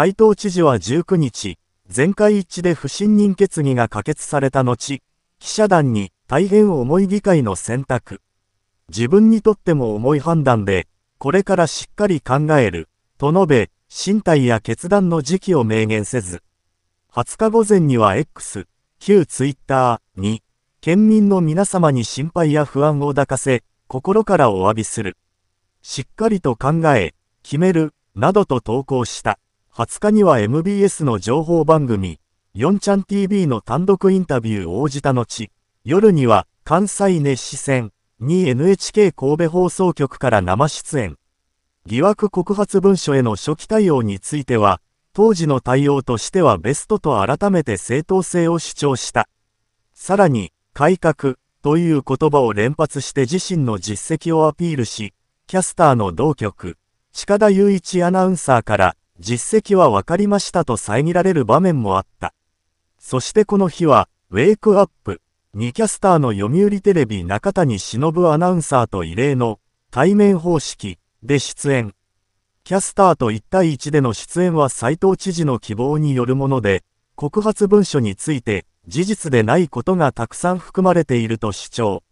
斉藤知事は19日、全会一致で不信任決議が可決された後、記者団に大変重い議会の選択。自分にとっても重い判断で、これからしっかり考える、と述べ、身体や決断の時期を明言せず、20日午前には X、旧 Twitter に、県民の皆様に心配や不安を抱かせ、心からお詫びする。しっかりと考え、決める、などと投稿した。20日には MBS の情報番組、4ちゃん TV の単独インタビュー応じた後、夜には関西熱視線に NHK 神戸放送局から生出演。疑惑告発文書への初期対応については、当時の対応としてはベストと改めて正当性を主張した。さらに、改革という言葉を連発して自身の実績をアピールし、キャスターの同局、近田雄一アナウンサーから、実績は分かりましたと遮られる場面もあった。そしてこの日は、ウェイクアップ、2キャスターの読売テレビ中谷忍アナウンサーと異例の対面方式で出演。キャスターと1対1での出演は斎藤知事の希望によるもので、告発文書について事実でないことがたくさん含まれていると主張。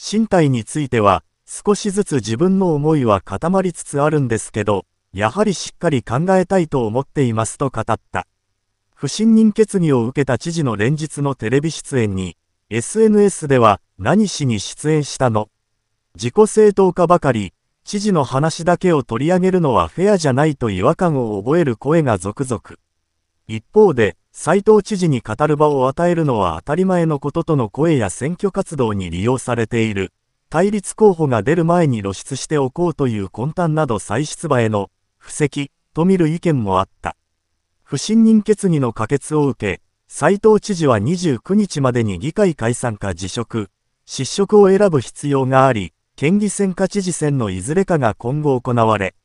身体については、少しずつ自分の思いは固まりつつあるんですけど、やはりしっかり考えたいと思っていますと語った。不信任決議を受けた知事の連日のテレビ出演に、SNS では何しに出演したの自己正当化ばかり、知事の話だけを取り上げるのはフェアじゃないと違和感を覚える声が続々。一方で、斉藤知事に語る場を与えるのは当たり前のこととの声や選挙活動に利用されている。対立候補が出る前に露出しておこうという魂胆など再出馬への布石、と見る意見もあった。不信任決議の可決を受け、斉藤知事は29日までに議会解散か辞職、失職を選ぶ必要があり、県議選か知事選のいずれかが今後行われ、